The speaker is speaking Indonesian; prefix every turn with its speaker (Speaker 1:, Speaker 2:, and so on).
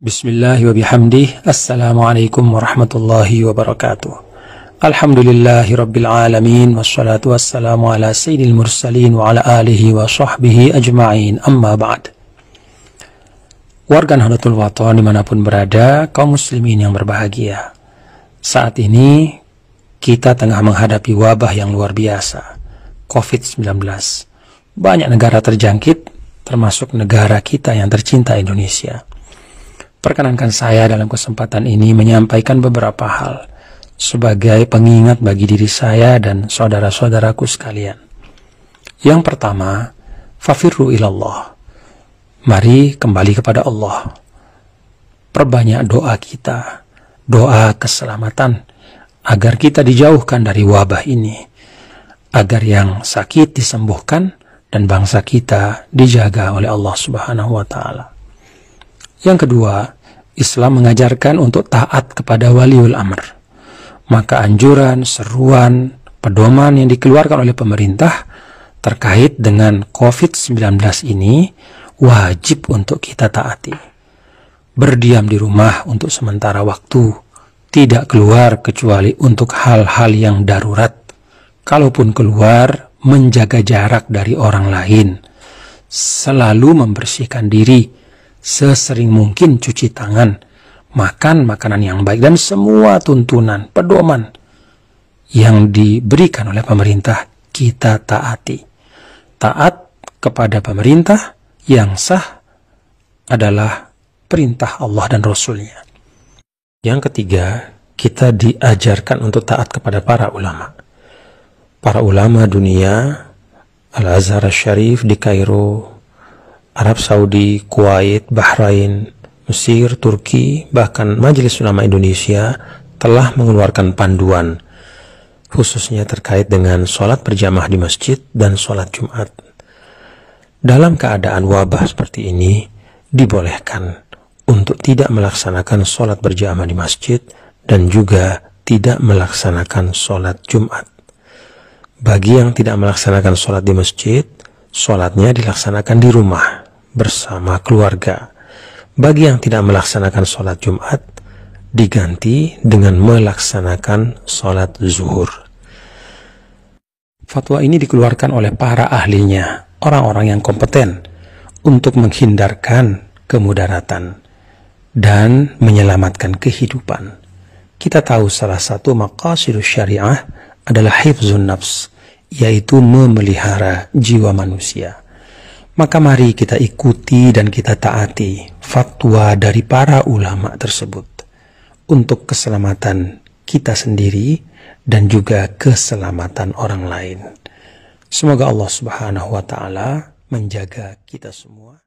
Speaker 1: Bismillah wa bihamdih. Assalamualaikum warahmatullahi wabarakatuh. Alhamdulillahi rabbil alamin wassalatu wassalamu ala sayyidil mursalin wa ala alihi wa sahbihi ajma'in amma ba'd. Warga Nahdlatul Wathon dimanapun berada, kaum muslimin yang berbahagia. Saat ini kita tengah menghadapi wabah yang luar biasa, COVID-19. Banyak negara terjangkit, termasuk negara kita yang tercinta Indonesia. Perkenankan saya dalam kesempatan ini menyampaikan beberapa hal sebagai pengingat bagi diri saya dan saudara-saudaraku sekalian. Yang pertama, fafirru ilallah. Mari kembali kepada Allah. Perbanyak doa kita, doa keselamatan, agar kita dijauhkan dari wabah ini, agar yang sakit disembuhkan dan bangsa kita dijaga oleh Allah Subhanahu wa Ta'ala. Yang kedua, Islam mengajarkan untuk taat kepada waliul amr. Maka anjuran, seruan, pedoman yang dikeluarkan oleh pemerintah terkait dengan COVID-19 ini wajib untuk kita taati. Berdiam di rumah untuk sementara waktu, tidak keluar kecuali untuk hal-hal yang darurat. Kalaupun keluar, menjaga jarak dari orang lain, selalu membersihkan diri, sesering mungkin cuci tangan, makan makanan yang baik, dan semua tuntunan, pedoman yang diberikan oleh pemerintah kita taati. Taat kepada pemerintah yang sah adalah perintah Allah dan Rasulnya. Yang ketiga, kita diajarkan untuk taat kepada para ulama. Para ulama dunia, Al-Azhar Sharif syarif di Kairo, Arab Saudi, Kuwait, Bahrain, Mesir, Turki, bahkan Majelis Ulama Indonesia telah mengeluarkan panduan khususnya terkait dengan sholat berjamaah di masjid dan sholat Jumat. Dalam keadaan wabah seperti ini, dibolehkan untuk tidak melaksanakan sholat berjamaah di masjid dan juga tidak melaksanakan sholat Jumat. Bagi yang tidak melaksanakan sholat di masjid, sholatnya dilaksanakan di rumah bersama keluarga. Bagi yang tidak melaksanakan sholat Jumat, diganti dengan melaksanakan sholat zuhur. Fatwa ini dikeluarkan oleh para ahlinya, orang-orang yang kompeten, untuk menghindarkan kemudaratan dan menyelamatkan kehidupan. Kita tahu salah satu maqasidus syariah adalah hifzun nafs, yaitu memelihara jiwa manusia. Maka mari kita ikuti dan kita taati fatwa dari para ulama tersebut untuk keselamatan kita sendiri dan juga keselamatan orang lain. Semoga Allah Subhanahu wa taala menjaga kita semua.